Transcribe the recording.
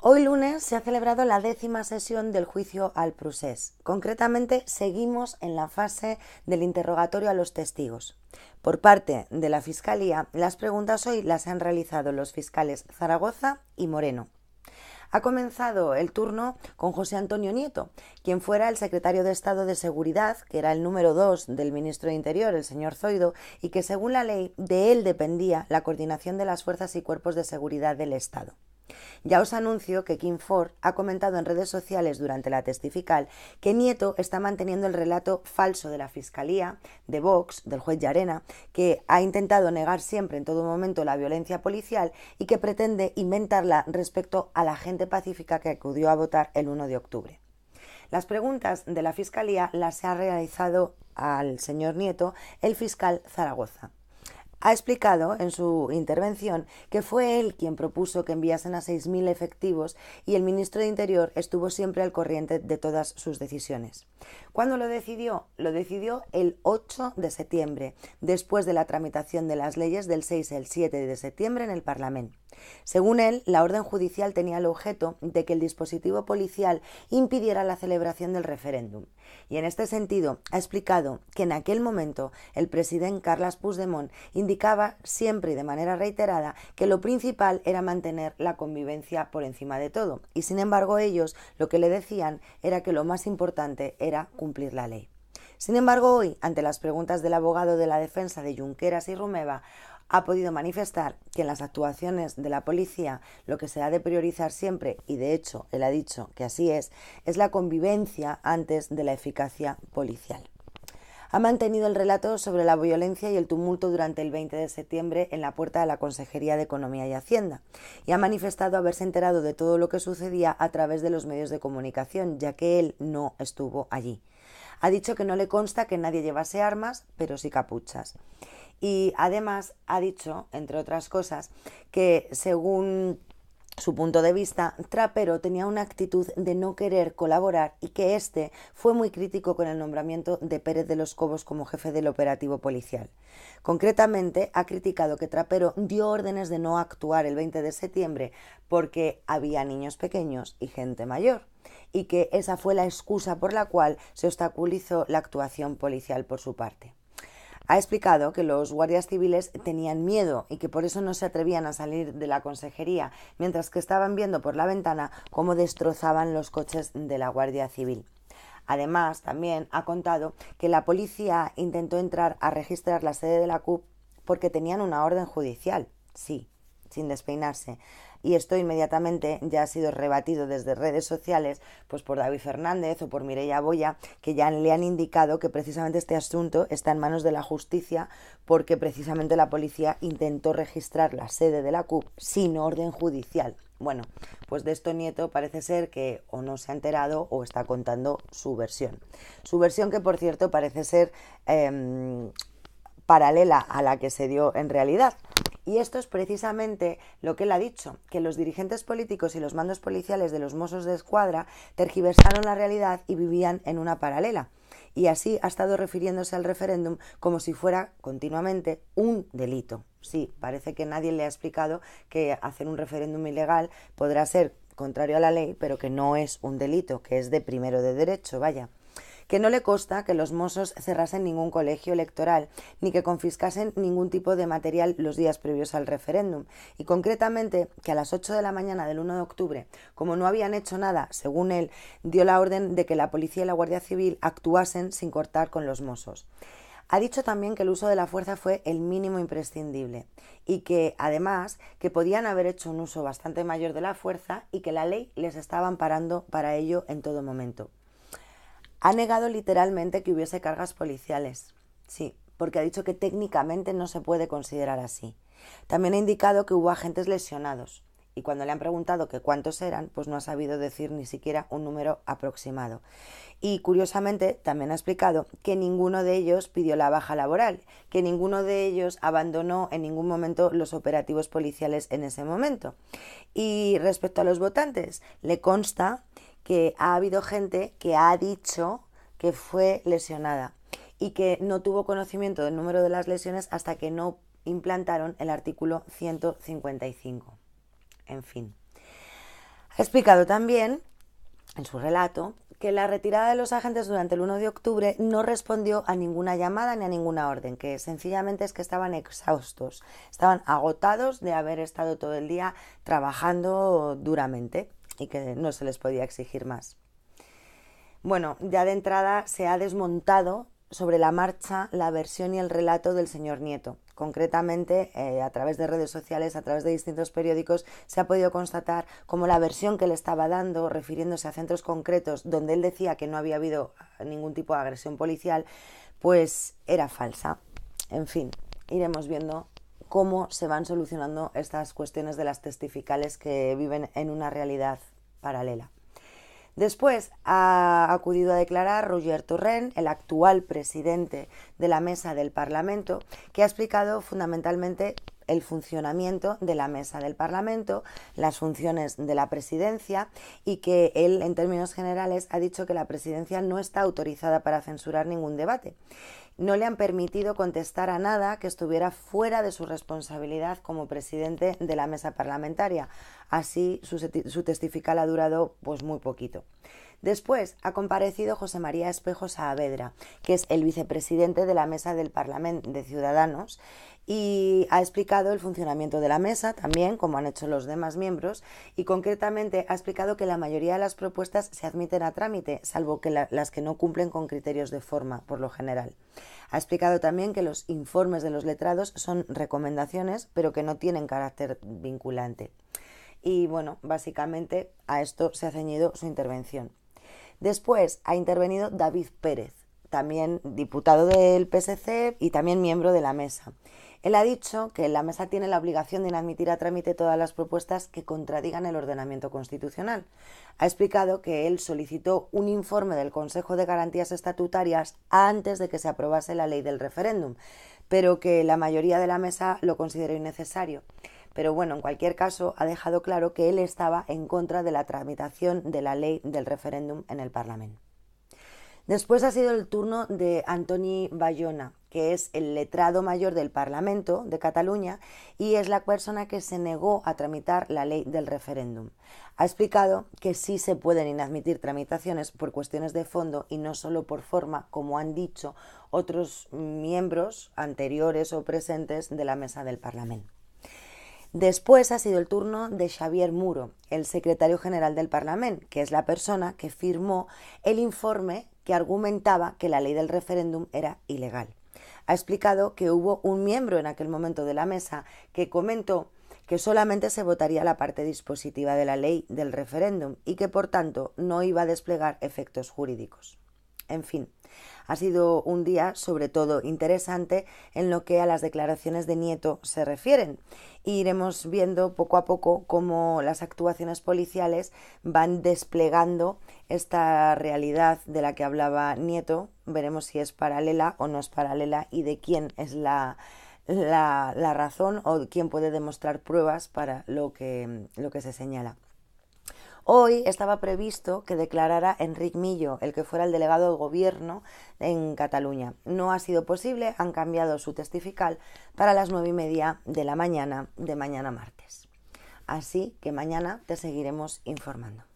Hoy lunes se ha celebrado la décima sesión del juicio al Prusés. Concretamente, seguimos en la fase del interrogatorio a los testigos. Por parte de la Fiscalía, las preguntas hoy las han realizado los fiscales Zaragoza y Moreno. Ha comenzado el turno con José Antonio Nieto, quien fuera el secretario de Estado de Seguridad, que era el número dos del ministro de Interior, el señor Zoido, y que según la ley de él dependía la coordinación de las fuerzas y cuerpos de seguridad del Estado. Ya os anuncio que Kim Ford ha comentado en redes sociales durante la testifical que Nieto está manteniendo el relato falso de la Fiscalía, de Vox, del juez Yarena, que ha intentado negar siempre en todo momento la violencia policial y que pretende inventarla respecto a la gente pacífica que acudió a votar el 1 de octubre. Las preguntas de la Fiscalía las ha realizado al señor Nieto el fiscal Zaragoza. Ha explicado en su intervención que fue él quien propuso que enviasen a 6.000 efectivos y el ministro de Interior estuvo siempre al corriente de todas sus decisiones. ¿Cuándo lo decidió? Lo decidió el 8 de septiembre, después de la tramitación de las leyes del 6 el 7 de septiembre en el Parlamento. Según él, la orden judicial tenía el objeto de que el dispositivo policial impidiera la celebración del referéndum. Y en este sentido, ha explicado que en aquel momento el presidente Carles Puigdemont indicaba siempre y de manera reiterada que lo principal era mantener la convivencia por encima de todo. Y sin embargo, ellos lo que le decían era que lo más importante era cumplir la ley. Sin embargo, hoy, ante las preguntas del abogado de la defensa de Junqueras y Rumeva, ha podido manifestar que en las actuaciones de la policía lo que se ha de priorizar siempre, y de hecho él ha dicho que así es, es la convivencia antes de la eficacia policial ha mantenido el relato sobre la violencia y el tumulto durante el 20 de septiembre en la puerta de la Consejería de Economía y Hacienda y ha manifestado haberse enterado de todo lo que sucedía a través de los medios de comunicación, ya que él no estuvo allí. Ha dicho que no le consta que nadie llevase armas, pero sí capuchas. Y además ha dicho, entre otras cosas, que según su punto de vista, Trapero tenía una actitud de no querer colaborar y que este fue muy crítico con el nombramiento de Pérez de los Cobos como jefe del operativo policial. Concretamente, ha criticado que Trapero dio órdenes de no actuar el 20 de septiembre porque había niños pequeños y gente mayor y que esa fue la excusa por la cual se obstaculizó la actuación policial por su parte ha explicado que los guardias civiles tenían miedo y que por eso no se atrevían a salir de la consejería, mientras que estaban viendo por la ventana cómo destrozaban los coches de la Guardia Civil. Además, también ha contado que la policía intentó entrar a registrar la sede de la CUP porque tenían una orden judicial. Sí, sin despeinarse y esto inmediatamente ya ha sido rebatido desde redes sociales pues por David Fernández o por Mireia Boya, que ya le han indicado que precisamente este asunto está en manos de la justicia porque precisamente la policía intentó registrar la sede de la CUP sin orden judicial. Bueno, pues de esto Nieto parece ser que o no se ha enterado o está contando su versión. Su versión que por cierto parece ser em, paralela a la que se dio en realidad, y esto es precisamente lo que él ha dicho, que los dirigentes políticos y los mandos policiales de los mozos de escuadra tergiversaron la realidad y vivían en una paralela. Y así ha estado refiriéndose al referéndum como si fuera continuamente un delito. Sí, parece que nadie le ha explicado que hacer un referéndum ilegal podrá ser contrario a la ley, pero que no es un delito, que es de primero de derecho, vaya que no le consta que los mozos cerrasen ningún colegio electoral ni que confiscasen ningún tipo de material los días previos al referéndum y concretamente que a las 8 de la mañana del 1 de octubre, como no habían hecho nada, según él, dio la orden de que la policía y la Guardia Civil actuasen sin cortar con los mozos. Ha dicho también que el uso de la fuerza fue el mínimo imprescindible y que, además, que podían haber hecho un uso bastante mayor de la fuerza y que la ley les estaba amparando para ello en todo momento. Ha negado literalmente que hubiese cargas policiales. Sí, porque ha dicho que técnicamente no se puede considerar así. También ha indicado que hubo agentes lesionados y cuando le han preguntado que cuántos eran, pues no ha sabido decir ni siquiera un número aproximado. Y curiosamente también ha explicado que ninguno de ellos pidió la baja laboral, que ninguno de ellos abandonó en ningún momento los operativos policiales en ese momento. Y respecto a los votantes, le consta que ha habido gente que ha dicho que fue lesionada y que no tuvo conocimiento del número de las lesiones hasta que no implantaron el artículo 155. En fin. Ha explicado también en su relato que la retirada de los agentes durante el 1 de octubre no respondió a ninguna llamada ni a ninguna orden, que sencillamente es que estaban exhaustos, estaban agotados de haber estado todo el día trabajando duramente y que no se les podía exigir más. Bueno, ya de entrada se ha desmontado sobre la marcha la versión y el relato del señor Nieto. Concretamente, eh, a través de redes sociales, a través de distintos periódicos, se ha podido constatar como la versión que le estaba dando, refiriéndose a centros concretos donde él decía que no había habido ningún tipo de agresión policial, pues era falsa. En fin, iremos viendo cómo se van solucionando estas cuestiones de las testificales que viven en una realidad paralela. Después ha acudido a declarar Roger Torrent, el actual presidente de la mesa del Parlamento, que ha explicado fundamentalmente el funcionamiento de la mesa del Parlamento, las funciones de la presidencia y que él, en términos generales, ha dicho que la presidencia no está autorizada para censurar ningún debate no le han permitido contestar a nada que estuviera fuera de su responsabilidad como presidente de la mesa parlamentaria. Así su, su testifical ha durado pues muy poquito. Después ha comparecido José María Espejo Saavedra, que es el vicepresidente de la Mesa del Parlamento de Ciudadanos, y ha explicado el funcionamiento de la mesa también, como han hecho los demás miembros, y concretamente ha explicado que la mayoría de las propuestas se admiten a trámite, salvo que las que no cumplen con criterios de forma, por lo general. Ha explicado también que los informes de los letrados son recomendaciones, pero que no tienen carácter vinculante. Y bueno, básicamente a esto se ha ceñido su intervención. Después ha intervenido David Pérez, también diputado del PSC y también miembro de la mesa. Él ha dicho que la mesa tiene la obligación de inadmitir a trámite todas las propuestas que contradigan el ordenamiento constitucional. Ha explicado que él solicitó un informe del Consejo de Garantías Estatutarias antes de que se aprobase la ley del referéndum, pero que la mayoría de la mesa lo consideró innecesario pero bueno, en cualquier caso ha dejado claro que él estaba en contra de la tramitación de la ley del referéndum en el Parlamento. Después ha sido el turno de Antoni Bayona, que es el letrado mayor del Parlamento de Cataluña y es la persona que se negó a tramitar la ley del referéndum. Ha explicado que sí se pueden inadmitir tramitaciones por cuestiones de fondo y no solo por forma, como han dicho otros miembros anteriores o presentes de la mesa del Parlamento. Después ha sido el turno de Xavier Muro, el secretario general del Parlamento, que es la persona que firmó el informe que argumentaba que la ley del referéndum era ilegal. Ha explicado que hubo un miembro en aquel momento de la mesa que comentó que solamente se votaría la parte dispositiva de la ley del referéndum y que por tanto no iba a desplegar efectos jurídicos. En fin, ha sido un día, sobre todo, interesante en lo que a las declaraciones de Nieto se refieren. iremos viendo poco a poco cómo las actuaciones policiales van desplegando esta realidad de la que hablaba Nieto. Veremos si es paralela o no es paralela y de quién es la razón o quién puede demostrar pruebas para lo que se señala. Hoy estaba previsto que declarara Enric Millo, el que fuera el delegado del gobierno en Cataluña. No ha sido posible, han cambiado su testifical para las nueve y media de la mañana de mañana martes. Así que mañana te seguiremos informando.